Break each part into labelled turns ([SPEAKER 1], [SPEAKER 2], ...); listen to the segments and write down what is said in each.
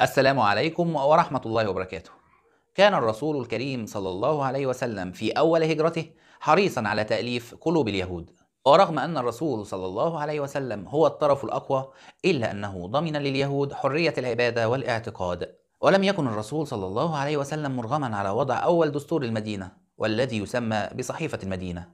[SPEAKER 1] السلام عليكم ورحمة الله وبركاته. كان الرسول الكريم صلى الله عليه وسلم في أول هجرته حريصا على تأليف قلوب اليهود، ورغم أن الرسول صلى الله عليه وسلم هو الطرف الأقوى، إلا أنه ضمن لليهود حرية العبادة والاعتقاد، ولم يكن الرسول صلى الله عليه وسلم مرغما على وضع أول دستور المدينة، والذي يسمى بصحيفة المدينة.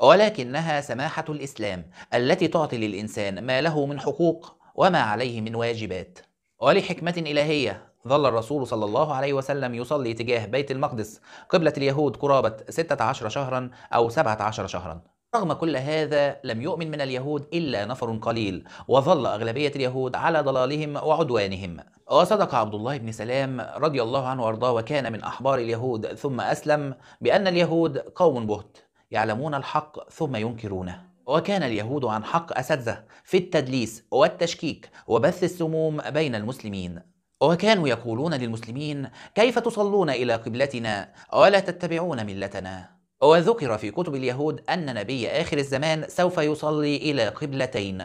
[SPEAKER 1] ولكنها سماحة الإسلام التي تعطي للإنسان ما له من حقوق وما عليه من واجبات ولحكمة إلهية ظل الرسول صلى الله عليه وسلم يصلي تجاه بيت المقدس قبلة اليهود قرابة 16 شهرا أو 17 شهرا رغم كل هذا لم يؤمن من اليهود إلا نفر قليل وظل أغلبية اليهود على ضلالهم وعدوانهم وصدق عبد الله بن سلام رضي الله عنه وارضاه وكان من أحبار اليهود ثم أسلم بأن اليهود قوم بهت يعلمون الحق ثم ينكرونه وكان اليهود عن حق أساتذة في التدليس والتشكيك وبث السموم بين المسلمين وكانوا يقولون للمسلمين كيف تصلون إلى قبلتنا ولا تتبعون ملتنا وذكر في كتب اليهود أن نبي آخر الزمان سوف يصلي إلى قبلتين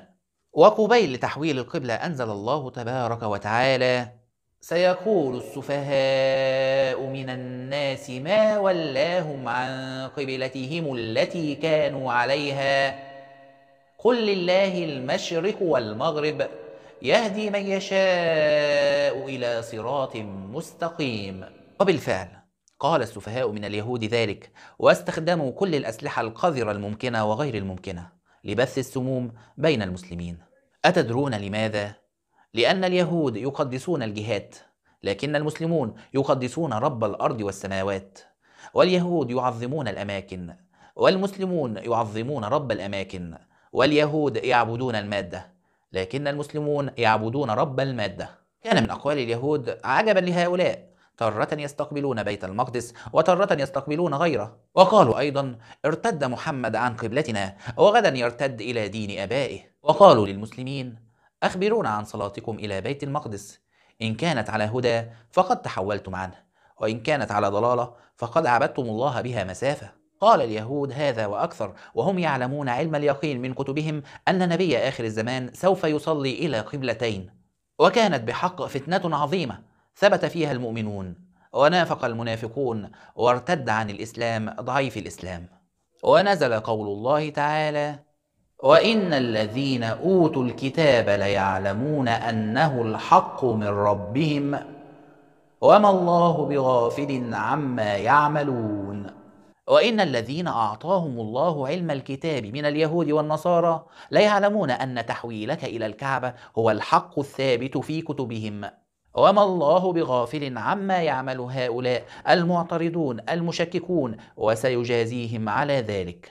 [SPEAKER 1] وقبيل تحويل القبلة أنزل الله تبارك وتعالى سيقول السفهاء من الناس ما ولاهم عن قبلتهم التي كانوا عليها قل لله المشرق والمغرب يهدي من يشاء الى صراط مستقيم وبالفعل قال السفهاء من اليهود ذلك واستخدموا كل الاسلحه القذره الممكنه وغير الممكنه لبث السموم بين المسلمين اتدرون لماذا لان اليهود يقدسون الجهات لكن المسلمون يقدسون رب الارض والسماوات واليهود يعظمون الاماكن والمسلمون يعظمون رب الاماكن واليهود يعبدون المادة لكن المسلمون يعبدون رب المادة كان من أقوال اليهود عجبا لهؤلاء تارة يستقبلون بيت المقدس وتارة يستقبلون غيره وقالوا أيضا ارتد محمد عن قبلتنا وغدا يرتد إلى دين أبائه وقالوا للمسلمين أخبرونا عن صلاتكم إلى بيت المقدس إن كانت على هدى فقد تحولتم عنه وإن كانت على ضلالة فقد عبدتم الله بها مسافة قال اليهود هذا وأكثر وهم يعلمون علم اليقين من كتبهم أن نبي آخر الزمان سوف يصلي إلى قبلتين وكانت بحق فتنة عظيمة ثبت فيها المؤمنون ونافق المنافقون وارتد عن الإسلام ضعيف الإسلام ونزل قول الله تعالى وإن الذين أوتوا الكتاب ليعلمون أنه الحق من ربهم وما الله بغافل عما يعملون وإن الذين أعطاهم الله علم الكتاب من اليهود والنصارى لا يعلمون أن تحويلك إلى الكعبة هو الحق الثابت في كتبهم وما الله بغافل عما يعمل هؤلاء المعترضون المشككون وسيجازيهم على ذلك